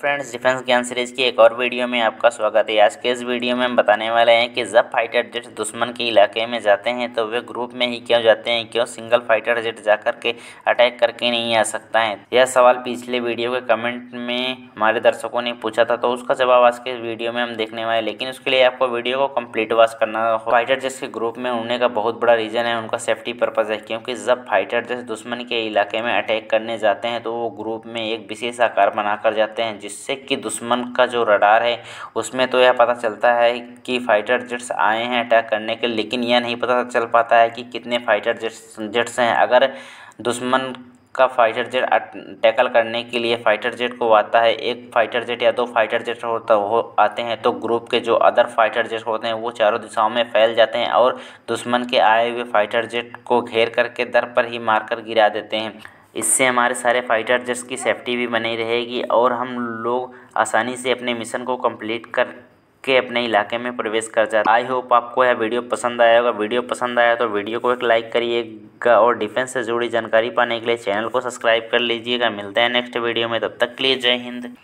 friends defence ज्ञान series की एक और वीडियो में आपका स्वागत है आज के इस वीडियो में हम बताने वाले हैं कि जब फाइटर जेट्स दुश्मन के इलाके में जाते हैं तो वे ग्रुप में ही क्यों जाते हैं क्यों सिंगल फाइटर जेट जाकर के अटैक करके नहीं आ सकता है यह सवाल पिछले वीडियो के कमेंट में हमारे दर्शकों ने पूछा था तो उसका जवाब आज के वीडियो में हम देखने वाले लेकिन उसके लिए आपको वीडियो को कम्प्लीट वॉच करना होगा फाइटर जेट्स के ग्रुप में उड़ने का बहुत बड़ा रीज़न है उनका सेफ्टी पर्पज़ है क्योंकि जब फाइटर जेट्स दुश्मन के इलाके में अटैक करने जाते हैं तो वो ग्रुप में एक विशेष आकार बनाकर जाते हैं जिससे कि दुश्मन का जो रडार है उसमें तो यह पता चलता है कि फ़ाइटर जेट्स आए हैं अटैक करने के लेकिन यह नहीं पता चल पाता है कि कितने फ़ाइटर जेट्स जेट्स हैं अगर दुश्मन का फाइटर जेट टैकल करने के लिए फाइटर जेट को आता है एक फाइटर जेट या दो फाइटर जेट होता हो तो आते हैं तो ग्रुप के जो अदर फाइटर जेट होते हैं वो चारों दिशाओं में फैल जाते हैं और दुश्मन के आए हुए फाइटर जेट को घेर करके दर पर ही मारकर गिरा देते हैं इससे हमारे सारे फाइटर जेट्स की सेफ्टी भी बनी रहेगी और हम लोग आसानी से अपने मिशन को कंप्लीट कर के अपने इलाके में प्रवेश कर जाते आई होप आपको यह वीडियो पसंद आया होगा वीडियो पसंद आया तो वीडियो को एक लाइक करिएगा और डिफेंस से जुड़ी जानकारी पाने के लिए चैनल को सब्सक्राइब कर लीजिएगा मिलते हैं नेक्स्ट वीडियो में तब तक के लिए जय हिंद